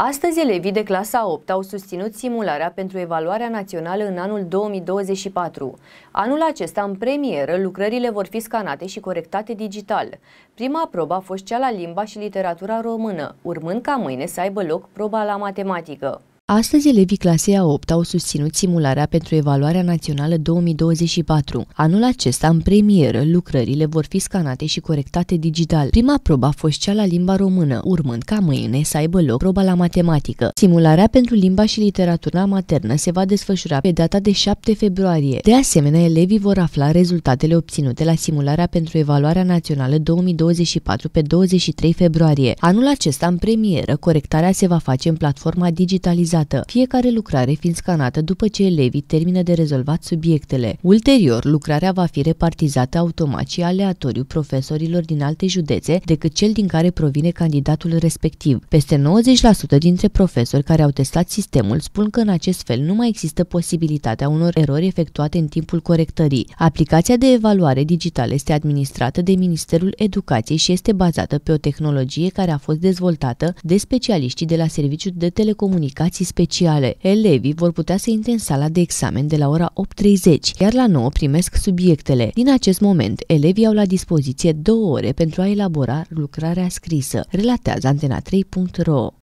Astăzi, elevii de clasa 8 au susținut simularea pentru evaluarea națională în anul 2024. Anul acesta, în premieră, lucrările vor fi scanate și corectate digital. Prima probă a fost cea la limba și literatura română, urmând ca mâine să aibă loc proba la matematică. Astăzi, elevii clasei a 8 au susținut simularea pentru evaluarea națională 2024. Anul acesta, în premieră, lucrările vor fi scanate și corectate digital. Prima probă a fost cea la limba română, urmând ca mâine să aibă loc proba la matematică. Simularea pentru limba și literatura maternă se va desfășura pe data de 7 februarie. De asemenea, elevii vor afla rezultatele obținute la simularea pentru evaluarea națională 2024 pe 23 februarie. Anul acesta, în premieră, corectarea se va face în platforma digitalizată realizată, fiecare lucrare fiind scanată după ce elevii termină de rezolvat subiectele. Ulterior, lucrarea va fi repartizată automat și aleatoriu profesorilor din alte județe decât cel din care provine candidatul respectiv. Peste 90% dintre profesori care au testat sistemul spun că în acest fel nu mai există posibilitatea unor erori efectuate în timpul corectării. Aplicația de evaluare digitală este administrată de Ministerul Educației și este bazată pe o tehnologie care a fost dezvoltată de specialiștii de la Serviciul de Telecomunicații speciale. Elevii vor putea să intre în sala de examen de la ora 8.30, iar la 9 primesc subiectele. Din acest moment, elevii au la dispoziție două ore pentru a elabora lucrarea scrisă, relatează antena3.ro.